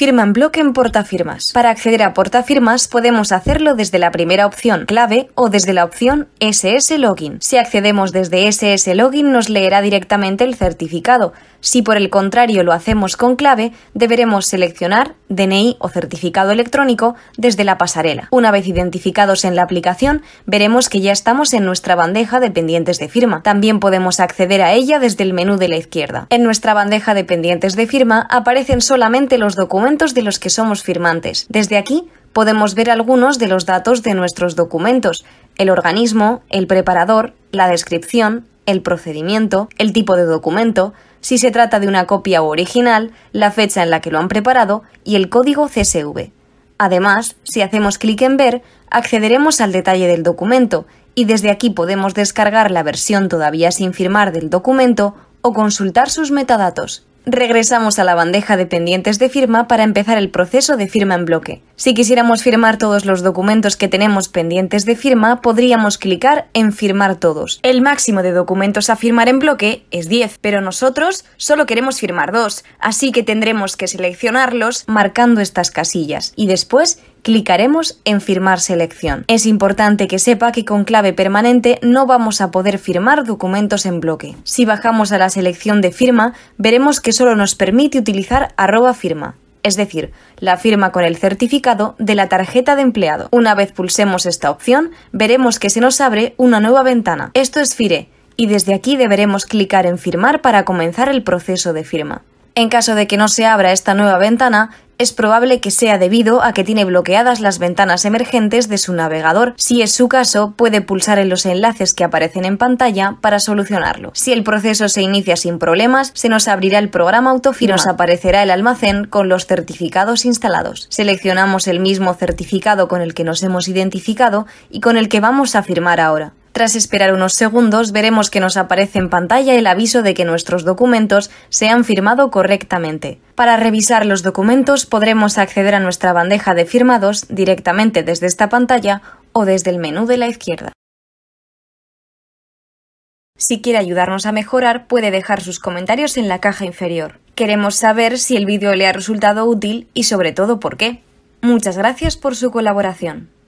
Firma en bloque en Portafirmas. Para acceder a Portafirmas podemos hacerlo desde la primera opción clave o desde la opción SS Login. Si accedemos desde SS Login nos leerá directamente el certificado. Si por el contrario lo hacemos con clave, deberemos seleccionar DNI o certificado electrónico desde la pasarela. Una vez identificados en la aplicación, veremos que ya estamos en nuestra bandeja de pendientes de firma. También podemos acceder a ella desde el menú de la izquierda. En nuestra bandeja de pendientes de firma aparecen solamente los documentos de los que somos firmantes. Desde aquí podemos ver algunos de los datos de nuestros documentos, el organismo, el preparador, la descripción, el procedimiento, el tipo de documento, si se trata de una copia original, la fecha en la que lo han preparado y el código CSV. Además, si hacemos clic en Ver, accederemos al detalle del documento y desde aquí podemos descargar la versión todavía sin firmar del documento o consultar sus metadatos. Regresamos a la bandeja de pendientes de firma para empezar el proceso de firma en bloque. Si quisiéramos firmar todos los documentos que tenemos pendientes de firma, podríamos clicar en Firmar todos. El máximo de documentos a firmar en bloque es 10, pero nosotros solo queremos firmar dos, así que tendremos que seleccionarlos marcando estas casillas y después clicaremos en firmar selección. Es importante que sepa que con clave permanente no vamos a poder firmar documentos en bloque. Si bajamos a la selección de firma, veremos que solo nos permite utilizar arroba firma, es decir, la firma con el certificado de la tarjeta de empleado. Una vez pulsemos esta opción, veremos que se nos abre una nueva ventana. Esto es FIRE, y desde aquí deberemos clicar en firmar para comenzar el proceso de firma. En caso de que no se abra esta nueva ventana, es probable que sea debido a que tiene bloqueadas las ventanas emergentes de su navegador. Si es su caso, puede pulsar en los enlaces que aparecen en pantalla para solucionarlo. Si el proceso se inicia sin problemas, se nos abrirá el programa Autofirma y nos aparecerá el almacén con los certificados instalados. Seleccionamos el mismo certificado con el que nos hemos identificado y con el que vamos a firmar ahora. Tras esperar unos segundos veremos que nos aparece en pantalla el aviso de que nuestros documentos se han firmado correctamente. Para revisar los documentos podremos acceder a nuestra bandeja de firmados directamente desde esta pantalla o desde el menú de la izquierda. Si quiere ayudarnos a mejorar, puede dejar sus comentarios en la caja inferior. Queremos saber si el vídeo le ha resultado útil y sobre todo por qué. Muchas gracias por su colaboración.